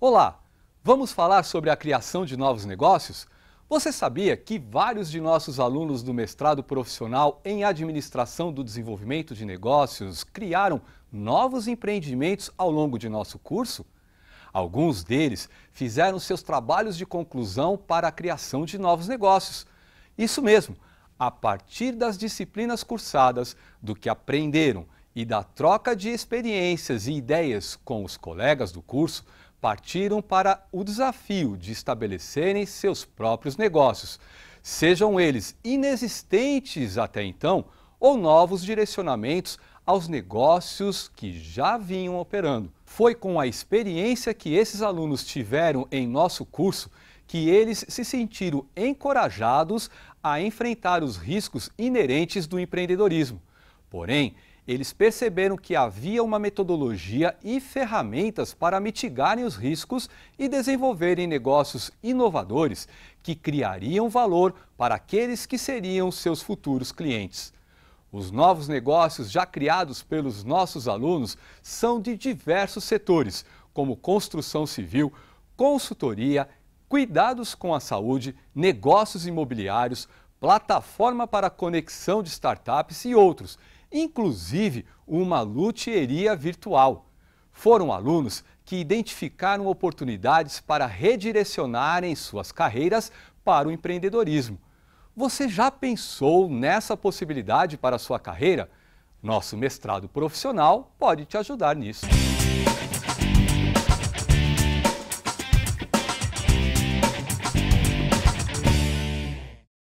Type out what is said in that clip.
Olá, vamos falar sobre a criação de novos negócios? Você sabia que vários de nossos alunos do mestrado profissional em administração do desenvolvimento de negócios criaram novos empreendimentos ao longo de nosso curso? Alguns deles fizeram seus trabalhos de conclusão para a criação de novos negócios. Isso mesmo, a partir das disciplinas cursadas, do que aprenderam e da troca de experiências e ideias com os colegas do curso, partiram para o desafio de estabelecerem seus próprios negócios, sejam eles inexistentes até então ou novos direcionamentos aos negócios que já vinham operando. Foi com a experiência que esses alunos tiveram em nosso curso que eles se sentiram encorajados a enfrentar os riscos inerentes do empreendedorismo. Porém, eles perceberam que havia uma metodologia e ferramentas para mitigarem os riscos e desenvolverem negócios inovadores que criariam valor para aqueles que seriam seus futuros clientes. Os novos negócios já criados pelos nossos alunos são de diversos setores, como construção civil, consultoria, cuidados com a saúde, negócios imobiliários, plataforma para conexão de startups e outros inclusive uma luteria virtual. Foram alunos que identificaram oportunidades para redirecionarem suas carreiras para o empreendedorismo. Você já pensou nessa possibilidade para a sua carreira? Nosso mestrado profissional pode te ajudar nisso.